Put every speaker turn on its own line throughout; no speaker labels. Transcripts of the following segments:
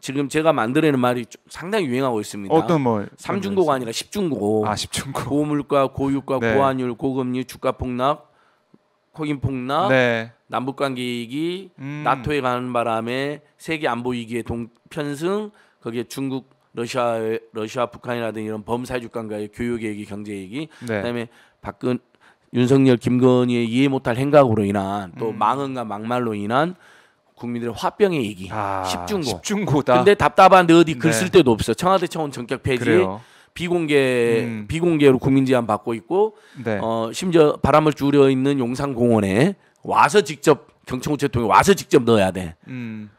지금 제가 만들어낸 말이 상당히 유행하고 있습니다. 어떤 뭐? 삼중고가 아니라 십중고. 아 십중고. 고물가, 고유가, 네. 고환율, 고금리, 주가 폭락, 코인 폭락, 네. 남북 관계 위기, 음. 나토에 가는 바람에 세계 안보 위기의 동 편승, 거기에 중국, 러시아, 러시아, 북한이라든 이런 범사회적 관계의 교육 얘기, 경제 얘기, 네. 그다음에 박근 윤석열, 김건희의 이해 못할 행각으로 인한 또 음. 망언과 막말로 인한 국민들의 화병의 얘기. 아, 십중고. 십중고다. 근데 답답한 데 어디 네. 글쓸데도 없어. 청와대 청원 전격 폐지. 그래요. 비공개 음. 비공개로 국민 제안 받고 있고 네. 어 심지어 바람을 줄여 있는 용산 공원에 와서 직접 경청구체 통해 와서 직접 넣어야 돼. 음.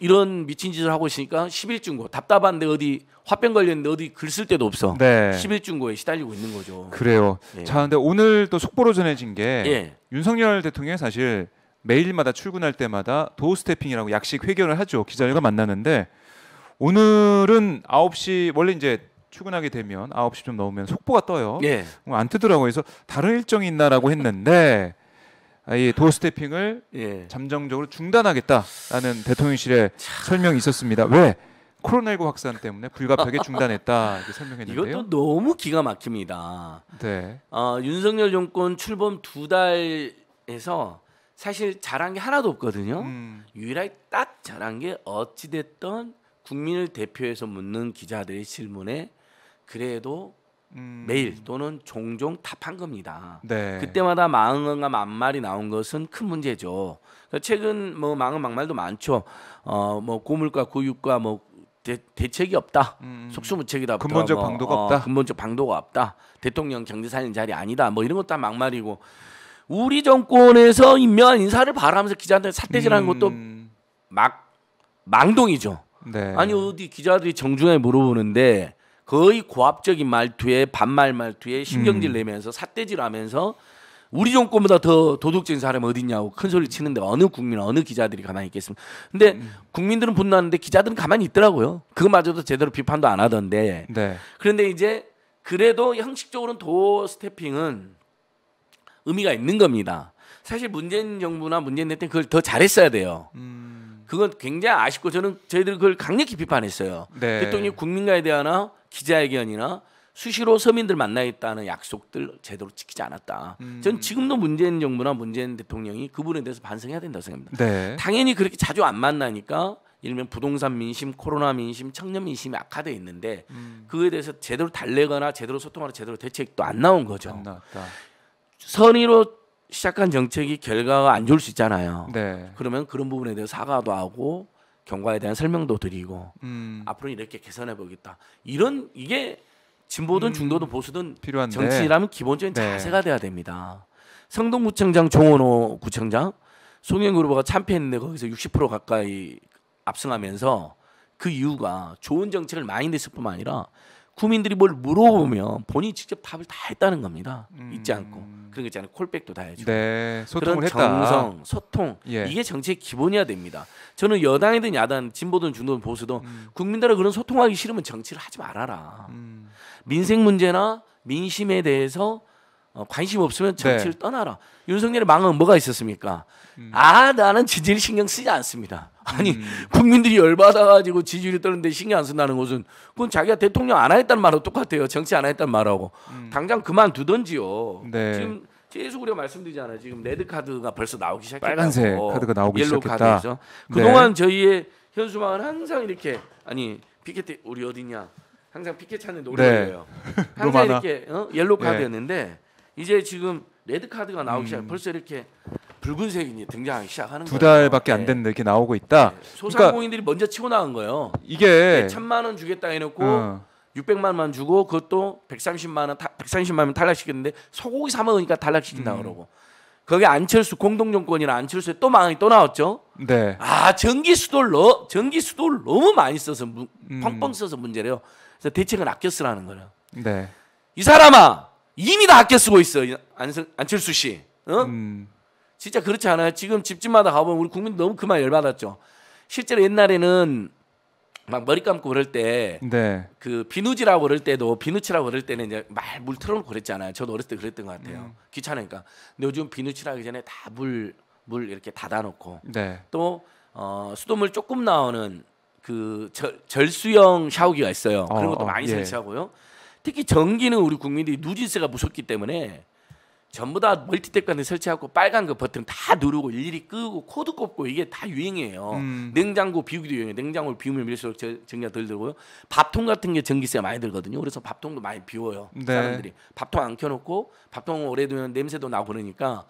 이런 미친 짓을 하고 있으니까 11중고 답답한데 어디 화병 걸렸는데 어디 글 쓸 데도 없어. 네. 11중고에 시달리고 있는 거죠. 그래요.
예. 자, 근데 오늘 또 속보로 전해진 게 예. 윤석열 대통령이 사실 매일마다 출근할 때마다 도 스태핑이라고 약식 회견을 하죠. 기자들과 만나는데 오늘은 9시 원래 이제 출근하게 되면 9시 좀 넘으면 속보가 떠요. 예. 어, 안 뜨더라고 해서 다른 일정이 있나라고 했는데 아, 이도 스태핑을 예. 잠정적으로 중단하겠다라는 대통령실의 참... 설명이 있었습니다. 왜? 코로나19 확산
때문에 불가피하게 중단했다 이렇게 설명했는데요. 이것도 너무 기가 막힙니다. 네. 어, 윤석열 정권 출범 두 달에서 사실 잘한 게 하나도 없거든요. 음. 유일하게 딱 잘한 게 어찌 됐던 국민을 대표해서 묻는 기자들의 질문에 그래도 음. 매일 또는 종종 답한 겁니다. 네. 그때마다 망언과 만말이 나온 것은 큰 문제죠. 최근 뭐 망언 막말도 많죠. 어 뭐 고물과 고유과뭐 대, 대책이 없다. 음. 음. 속수무책이다. 근본적 뭐, 방도가 어, 없다. 근본적 방도가 없다. 대통령 경제살린 자리 아니다. 뭐 이런 것도 다 막말이고 우리 정권에서 임명한 인사를 바라면서 기자한테 사태질하는 음. 것도 막 망동이죠. 네. 아니 어디 기자들이 정중하게 물어보는데 거의 고압적인 말투에 반말 말투에 신경질 음. 내면서 사태질하면서 우리 정권보다 더 도덕적인 사람이 어딨냐고 큰 소리 치는데 어느 국민 어느 기자들이 가만히 있겠습니까? 근데 음. 국민들은 분노하는데 기자들은 가만히 있더라고요. 그거마저도 제대로 비판도 안 하던데. 네. 그런데 이제 그래도 형식적으로는 도 스태핑은 의미가 있는 겁니다. 사실 문재인 정부나 문재인 대통령 그걸 더 잘했어야 돼요. 음. 그건 굉장히 아쉽고 저는 저희들 그걸 강력히 비판했어요. 네. 대통령이 국민과에 대한 기자회견이나 수시로 서민들 만나겠다는 약속들 제대로 지키지 않았다. 음. 전 지금도 문재인 정부나 문재인 대통령이 그분에 대해서 반성해야 된다고 생각합니다. 네. 당연히 그렇게 자주 안 만나니까 일면 부동산 민심, 코로나 민심, 청년 민심이 악화돼 있는데 음. 그거에 대해서 제대로 달래거나 제대로 소통하는 제대로 대책도 안 나온 거죠. 안 선의로 시작한 정책이 결과가 안 좋을 수 있잖아요. 네. 그러면 그런 부분에 대해 서 사과도 하고 경과에 대한 설명도 드리고 음. 앞으로 이렇게 개선해 보겠다. 이런 이게 진보든 음. 중도든 보수든 필요한데. 정치라면 기본적인 네. 자세가 돼야 됩니다. 성동구청장 종원호 구청장 송영길 후보가 참패했는데 거기서 60% 가까이 압승하면서 그 이유가 좋은 정책을 많이 냈을 뿐만 아니라 국민들이 뭘 물어보면 본인이 직접 답을 다 했다는 겁니다. 음. 잊지 않고 그런 거 있잖아요. 콜백도 다 해주고 네, 그런 했다. 정성, 소통 예. 이게 정치의 기본이어야 됩니다. 저는 여당이든 야당, 진보든 중도든 보수든 음. 국민들하고 그런 소통하기 싫으면 정치를 하지 말아라. 음. 민생 문제나 민심에 대해서 어, 관심 없으면 네. 정치를 네. 떠나라. 윤석열의 망은 뭐가 있었습니까? 음. 아 나는 지지율 신경 쓰지 않습니다. 아니 음. 국민들이 열받아가지고 지지율이 떨는데 신경 안 쓴다는 것은 그건 자기가 대통령 안 하겠다는 말하고 똑같아요. 정치 안 하겠다는 말하고 음. 당장 그만두던지요. 네. 지금 계속 우리가 말씀드리잖아요. 지금 레드 카드가 벌써 나오기 시작했고 빨간색 카드가 나오기 시작했다. 카드죠. 네. 그동안 네. 저희의 현수막은 항상 이렇게 아니 피켓 우리 어디냐 항상 피켓 찾는 네. 노래예요. 네. 항상 이렇게 어? 옐로 카드였는데 이제 지금 레드 카드가 나오기 음. 시작. 벌써 이렇게 붉은색이 등장하기 시작하는 두 달밖에 안 예. 됐는데 이렇게
나오고 있다. 네.
소상공인들이 그러니까 먼저 치고 나간 거예요. 이게 예, 천만 원 주겠다 해놓고 어. 600만만 주고 그것도 130만 원, 130만 원 탈락시켰는데 소고기 사 먹으니까 탈락시킨다 음. 그러고 거기 안철수 공동정권이나 안철수의 또 망이 또 나왔죠. 네. 아 전기 수도를 넣 전기 수도를 너무 많이 써서 무, 음. 펑펑 써서 문제래요. 그래서 대책을 아껴 쓰라는 거예요. 네. 이 사람아 이미 다 아껴 쓰고 있어 안승, 안철수 씨. 어? 음. 진짜 그렇지 않아요? 지금 집집마다 가보면 우리 국민 너무 그만 열받았죠. 실제로 옛날에는 막 머리 감고 그럴 때, 네. 그 비누지라고 그럴 때도 비누칠하고 그럴 때는 이제 말 물 틀어놓고 그랬잖아요. 저도 어렸을 때 그랬던 것 같아요. 음. 귀찮으니까. 근데 요즘 비누칠하기 전에 다 물물 물 이렇게 닫아놓고 네. 또 어, 수돗물 조금 나오는 그 절, 수형 샤워기가 있어요. 그런 어, 것도 어, 많이 예. 설치하고요. 특히 전기는 우리 국민들이 누진세가 무섭기 때문에 전부 다 멀티탭 같은 설치하고 빨간 그 버튼 다 누르고 일일이 끄고 코드 꼽고 이게 다 유행이에요. 음. 냉장고 비우기도 유행해요 냉장고를 비우면 밀수록 전기가 덜 들고요. 밥통 같은 게 전기세 많이 들거든요. 그래서 밥통도 많이 비워요. 네. 사람들이 밥통 안 켜놓고 밥통 오래 두면 냄새도 나고 그러니까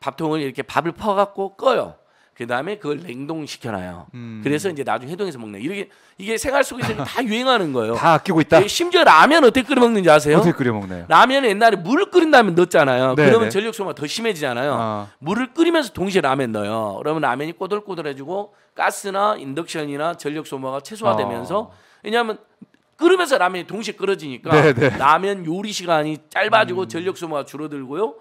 밥통을 이렇게 밥을 퍼갖고 꺼요. 그 다음에 그걸 냉동시켜놔요. 음. 그래서 이제 나중에 해동해서 먹는. 이렇게 이게 생활 속에서 다 유행하는 거예요. 다 아끼고 있다. 예, 심지어 라면 어떻게 끓여 먹는지 아세요? 어떻게 끓여 먹나요? 라면은 옛날에 물을 끓인 다음에 넣었잖아요. 네네. 그러면 네. 전력 소모가 더 심해지잖아요. 아. 물을 끓이면서 동시에 라면 넣어요. 그러면 라면이 꼬들꼬들해지고 가스나 인덕션이나 전력 소모가 최소화되면서 아. 왜냐하면 끓으면서 라면이 동시에 끓어지니까 네네. 네. 라면 요리 시간이 짧아지고 음. 전력 소모가 줄어들고요.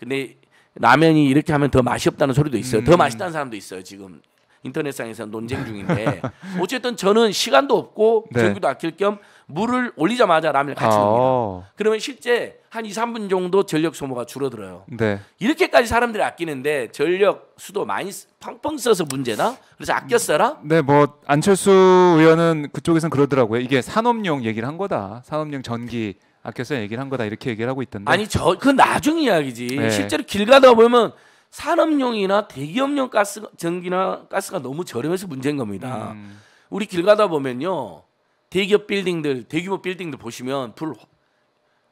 근데 라면이 이렇게 하면 더 맛이 없다는 소리도 있어요. 음. 더 맛있다는 사람도 있어요. 지금 인터넷상에서 논쟁 중인데 어쨌든 저는 시간도 없고 전기도 네. 아낄 겸 물을 올리자마자 라면을 같이 아. 먹니다 그러면 실제 한 2, 3분 정도 전력 소모가 줄어들어요. 네. 이렇게까지 사람들이 아끼는데 전력 수도 많이 펑펑 써서 문제나 그래서 아껴 써라?
네, 뭐 안철수 의원은 그쪽에선 그러더라고요. 이게 산업용 얘기를 한 거다. 산업용 전기 아껴서 얘기를 한 거다 이렇게 얘기를 하고 있던데. 아니 저그
나중 이야기지. 네. 실제로 길 가다 보면 산업용이나 대기업용 가스 전기나 가스가 너무 저렴해서 문제인 겁니다. 음. 우리 길 가다 보면요 대기업 빌딩들 대규모 빌딩들 보시면 불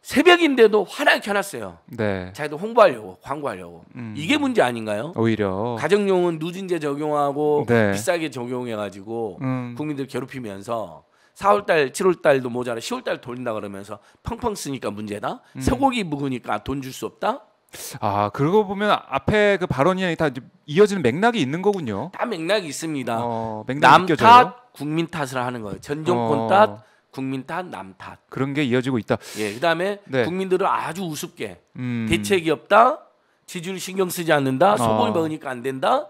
새벽인데도 환하게 켜놨어요. 네. 자기도 홍보하려고 광고하려고 음. 이게 문제 아닌가요? 오히려 가정용은 누진제 적용하고 네. 비싸게 적용해가지고 음. 국민들 괴롭히면서 4월달, 7월달도 모자라 10월달 돌린다 그러면서 펑펑 쓰니까 문제다. 음. 쇠고기 묵으니까 돈 줄 수 없다.
아 그러고 보면 앞에 그 발언이 다 이어지는 맥락이 있는 거군요. 다 맥락이 있습니다. 어, 남탓
국민 탓을 하는 거예요. 전 정권 어. 탓 국민 탓, 남 탓.
그런 게 이어지고 있다. 예, 그다음에 네.
국민들은 아주 우습게 음. 대책이 없다. 지지율 신경 쓰지 않는다. 소금을 어. 먹으니까 안 된다.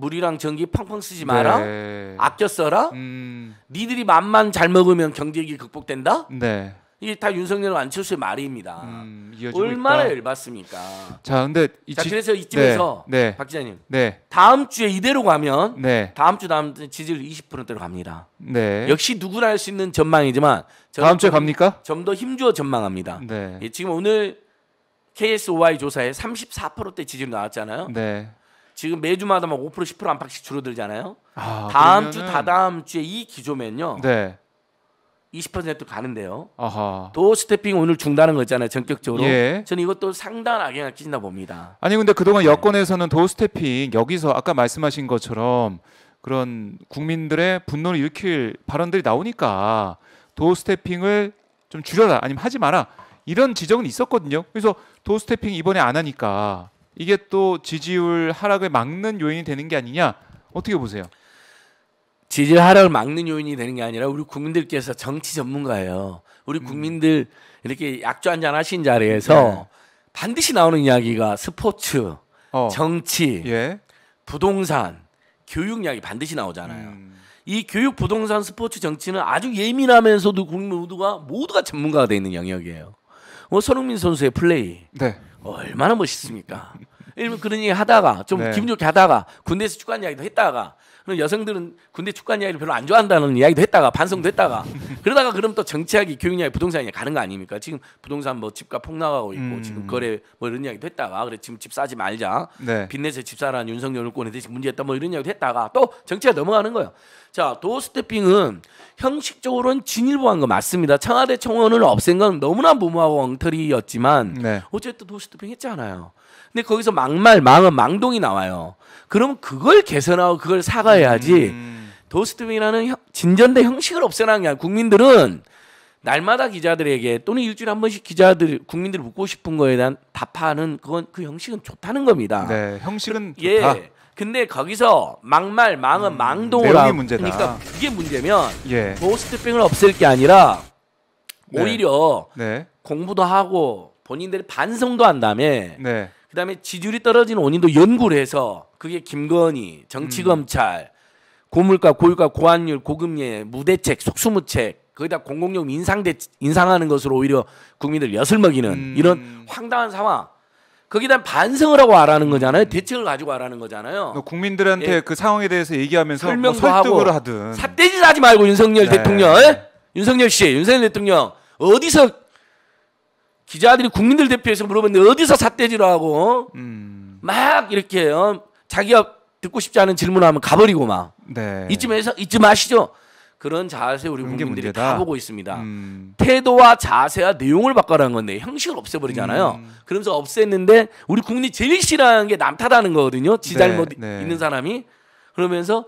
물이랑 전기 팡팡 쓰지 네. 마라. 네. 아껴 써라. 음. 니들이 맘만 잘 먹으면 경제위기 극복된다. 네. 이게 다 윤석열 안철수의 말입니다. 음, 얼마나 있다. 열받습니까? 자, 근데 이 자, 그래서 이쯤에서 네, 네. 박 기자님, 네. 다음 주에 이대로 가면 네. 다음 주 다음 주 지지율 20%대로 갑니다. 네. 역시 누구나 할 수 있는 전망이지만 다음 주에 갑니까? 좀 더 힘주어 전망합니다. 네. 예, 지금 오늘 KSOI 조사에 34%대 지지율 나왔잖아요. 네. 지금 매주마다 막5% 10% 안팎씩 줄어들잖아요. 아, 다음 그러면은... 주 다다음 주에 이 기조면요. 네. 20% 가는데요. 아하. 또 스태핑 오늘 중단한 거 있잖아요. 전격적으로. 예. 저는 이것도 상당한 악영향 끼친다 봅니다.
아니 근데 그동안 네. 여권에서는 도 스태핑 여기서 아까 말씀하신 것처럼 그런 국민들의 분노를 일으킬 발언들이 나오니까 도 스태핑을 좀 줄여라 아니면 하지 마라 이런 지적은 있었거든요. 그래서 도 스태핑 이번에 안 하니까 이게 또 지지율 하락을 막는 요인이 되는 게 아니냐
어떻게 보세요? 지지율 하락을 막는 요인이 되는 게 아니라 우리 국민들께서 정치 전문가예요. 우리 음. 국민들 음. 이렇게 약주 한 잔 하신 자리에서 네. 반드시 나오는 이야기가 스포츠, 어. 정치, 예. 부동산, 교육 이야기 반드시 나오잖아요. 음. 이 교육, 부동산, 스포츠, 정치는 아주 예민하면서도 국민 모두가 모두가 전문가가 되어 있는 영역이에요. 뭐 손흥민 선수의 플레이, 네. 얼마나 멋있습니까? 이러면 그런 얘기 하다가 좀 네. 기분 좋게 하다가 군대에서 축구한 이야기도 했다가 여성들은 군대 축간 이야기를 별로 안 좋아한다는 이야기도 했다가 반성도 했다가 그러다가 그럼 또 정치학이 교육 이야 부동산 이야 가는 거 아닙니까? 지금 부동산 뭐 집값 폭락하고 있고 음. 지금 거래 뭐 이런 이야기도 했다가 그래 지금 집 사지 말자. 네. 빚내서 집 사라는 윤석열을 꼬내듯이 문제였다 뭐 이런 이야기도 했다가 또 정치가 넘어가는 거예요. 자, 도스태핑은 형식적으로는 진일보한 거 맞습니다. 청와대 청원을 없앤 건 너무나 무모하고 엉터리였지만 네. 어쨌든 도스태핑 했잖아요. 근데 거기서 막말, 망은 망동이 나와요. 그럼 그걸 개선하고 그걸 사과해야지. 음. 도스트빙이라는 진전된 형식을 없애라는 게 아니라 국민들은 날마다 기자들에게 또는 일주일에 한 번씩 기자들 국민들이 묻고 싶은 거에 대한 답하는 그건 그 형식은 좋다는 겁니다. 네, 형식은 그, 좋다. 예. 근데 거기서 막말, 망은 음, 망동을 문 그러니까 그게 문제면 예. 도스트빙을 없앨 게 아니라 네. 오히려 네. 공부도 하고 본인들이 반성도 한 다음에 네. 그다음에 지지율이 떨어지는 원인도 연구를 해서 그게 김건희, 정치 검찰, 음. 고물가, 고유가, 고환율, 고금리, 무대책, 속수무책 거기다 공공요금 인상 대 인상하는 것으로 오히려 국민들 엿을 먹이는 음. 이런 황당한 상황. 거기다 반성을 하고 알아는 거잖아요. 대책을 가지고 알아는 거잖아요. 그러니까 국민들한테 예. 그 상황에 대해서 얘기하면서 뭐 설명도 뭐 설득을 하고 하든 삿대질 하지 말고 윤석열 네. 대통령, 예? 윤석열 씨, 윤석열 대통령 어디서 기자들이 국민들 대표에서 물어봤는데 어디서 삿대질을 하고 음. 막 이렇게 어, 자기가 듣고 싶지 않은 질문하면 을 가버리고 막 네. 이쯤에서 이쯤 아시죠? 그런 자세 우리 국민들이 다다 보고 있습니다. 음. 태도와 자세와 내용을 바꿔라는 건데 형식을 없애버리잖아요. 음. 그러면서 없앴는데 우리 국민이 제일 싫어하는 게 남타다는 거거든요. 지 네, 잘못 네, 네. 있는 사람이 그러면서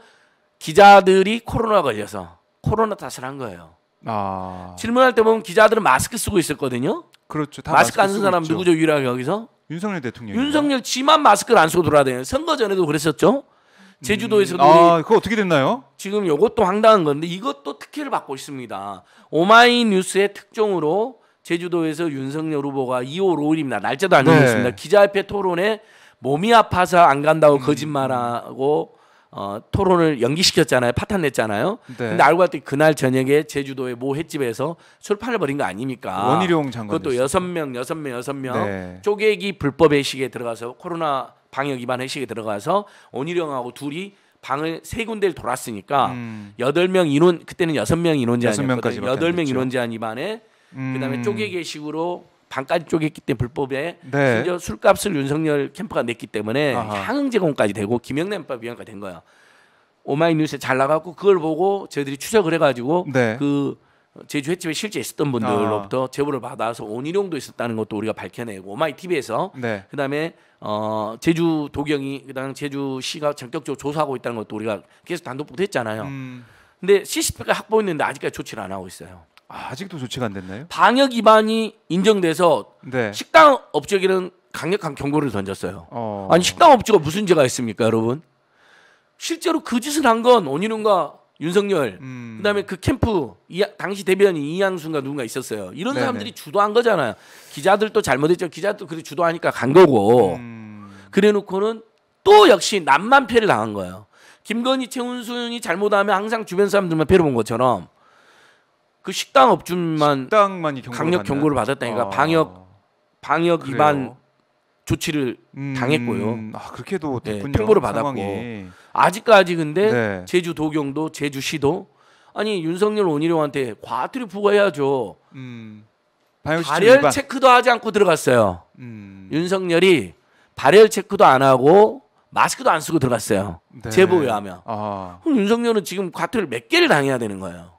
기자들이 코로나 걸려서 코로나 탓을 한 거예요. 아. 질문할 때 보면 기자들은 마스크 쓰고 있었거든요. 그렇죠. 마스크, 마스크 안 쓴 사람 누구죠 유일하게 여기서?
윤석열 대통령.
윤석열 지만 마스크를 안 쓰고 돌아다녀요. 선거 전에도 그랬었죠. 제주도에서도 음, 아, 그거 어떻게 됐나요? 지금 요것도 황당한 건데 이것도 특혜를 받고 있습니다. 오마이뉴스의 특종으로 제주도에서 윤석열 후보가 2월 5일입니다. 날짜도 안 네. 정했습니다. 네. 기자협회 토론에 몸이 아파서 안 간다고 음. 거짓말하고 어, 토론을 연기시켰잖아요. 파탄 냈잖아요. 네. 근데 알고 봤더니 그날 저녁에 제주도의 모 횟집에서 술판을 벌인 거 아닙니까? 원희룡 장관. 그것도 여섯 명, 여섯 명, 여섯 명 네. 쪼개기 불법 회식에 들어가서 코로나 방역 위반 회식에 들어가서 원희룡하고 둘이 방을 세 군데를 돌았으니까 음. 여덟 음. 명 인원 그때는 여섯 명 인원 제한이었거든요. 여덟 명 인원 제한 위반에 음. 그다음에 쪼개기식으로 반까지 쪼갰기 때문에 불법에 네. 심지어 술값을 윤석열 캠프가 냈기 때문에 아하. 향응제공까지 되고 김영란법 위반까된 거야. 오마이뉴스에 잘나가고 그걸 보고 저희들이 추적을 해가지고 네. 그 제주 횟집에 실제 있었던 분들로부터 아. 제보를 받아서 온일용도 있었다는 것도 우리가 밝혀내고 오마이 TV에서 네. 그다음에 어 제주 도경이 그다음 제주시가 전격적으로 조사하고 있다는 것도 우리가 계속 단독 보도했잖아요. 음. 근데 CCTV가 확보했는데 아직까지 조치를 안 하고 있어요. 아, 직도 조치가 안 됐나요? 방역 위반이 인정돼서 네. 식당 업체에는 강력한 경고를 던졌어요. 어... 아니 식당 업주가 무슨 죄가 있습니까, 여러분? 실제로 그 짓을 한 건 원희룡과 윤석열, 음... 그다음에 그 캠프 이, 당시 대변인 이양순과 누군가 있었어요. 이런 네네. 사람들이 주도한 거잖아요. 기자들도 잘못했죠. 기자도 그래 주도하니까 간 거고. 음... 그래놓고는 또 역시 남만 패를 당한 거예요. 김건희, 최훈순이 잘못하면 항상 주변 사람들만 패를 본 것처럼 그 식당 업주만 식당만이 경고를 강력 경고를 받았다니까 아. 방역 방역 그래요? 위반 조치를 음, 당했고요. 음, 아 그렇게도 네, 됐군요. 네, 통보를 받았고 아직까지 근데 네. 제주 도경도 제주시도 아니 윤석열 원희룡한테 과태료 부과해야죠. 음, 발열 위반. 체크도 하지 않고 들어갔어요. 음. 윤석열이 발열 체크도 안 하고 마스크도 안 쓰고 들어갔어요. 네. 제보에 하면 아. 그럼 윤석열은 지금 과태료 몇 개를 당해야 되는 거예요.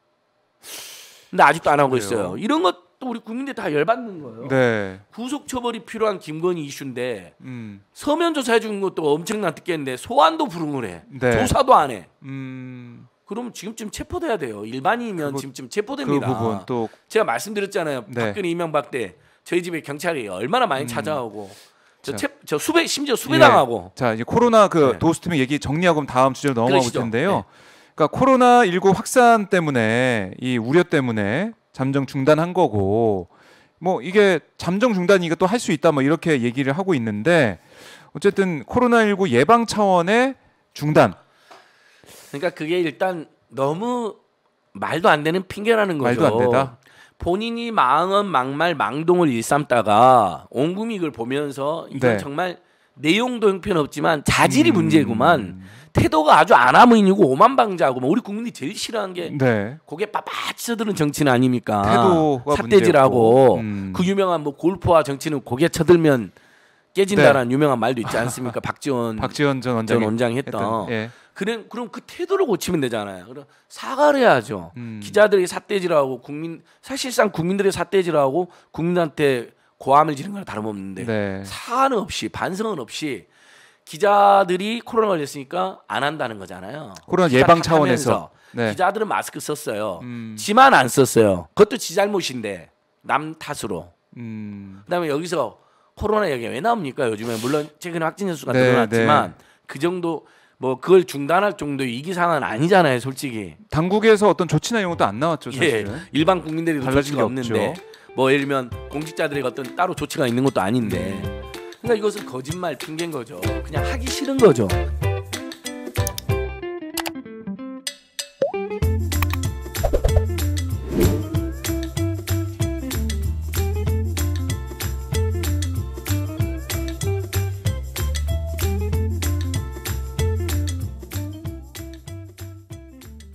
근데 아직도 안 하고 그래요. 있어요. 이런 것도 우리 국민들 다 열받는 거예요. 네. 구속 처벌이 필요한 김건희 이슈인데 음. 서면 조사해 주는 것도 엄청난 뜻겠는데 소환도 불응을 해. 네. 조사도 안 해. 음. 그럼 지금쯤 체포돼야 돼요. 일반인이면 그거, 지금쯤 체포됩니다. 그 부분 또 제가 말씀드렸잖아요. 네. 박근혜 이명박 때 저희 집에 경찰이 얼마나 많이 음. 찾아오고 저, 체, 저 수배 심지어 수배당하고. 예. 자 이제 코로나 그 네.
도스팀의 얘기 정리하고 다음 주제로 넘어가 볼 텐데요. 네. 그러니까 코로나 19 확산 때문에 이 우려 때문에 잠정 중단한 거고 뭐 이게 잠정 중단 이니까또 할 수 있다 뭐 이렇게 얘기를 하고 있는데 어쨌든 코로나 19 예방 차원의 중단.
그러니까 그게 일단 너무 말도 안 되는 핑계라는 거죠. 말도 안 되다. 본인이 망언 막말 망동을 일삼다가 온 국민을 보면서 이건 네. 정말 내용도 형편없지만 자질이 음... 문제구만. 태도가 아주 안하무인이고 오만방자고 뭐 우리 국민이 제일 싫어하는 게 네. 거기에 빠빠치들은 정치는 아닙니까? 태도가 삿대질하고 음. 그 유명한 뭐 골프와 정치는 고개 쳐들면 깨진다라는 네. 유명한 말도 있지 않습니까? 박지원 박지원 전 원장이, 전원장 했던. 했던 예. 그럼 그럼 그 태도를 고치면 되잖아요. 그럼 사과를 해야죠. 음. 기자들이 삿대질하고 국민 사실상 국민들의 삿대질하고 국민한테 고함을 지른 거나 다름없는데 네. 사과는 없이 반성은 없이 기자들이 코로나 걸렸으니까 안 한다는 거잖아요. 코로나 예방 차원에서 네. 기자들은 마스크 썼어요. 음. 지만 안 썼어요. 그것도 지 잘못인데 남 탓으로. 음. 그다음에 여기서 코로나 얘기 왜 나옵니까? 요즘에 물론 최근에 확진자 수가 네, 늘어났지만 네. 그 정도 뭐 그걸 중단할 정도의 위기 상황은 아니잖아요, 솔직히. 당국에서 어떤 조치나 이런 것도 안 나왔죠, 사실 예, 일반 국민들이 달라진 게 없는데 없죠. 뭐 예를 들면 공직자들의 어떤 따로 조치가 있는 것도 아닌데. 음. 그러니까 이것은 거짓말 핑계인 거죠. 그냥 하기 싫은 거죠.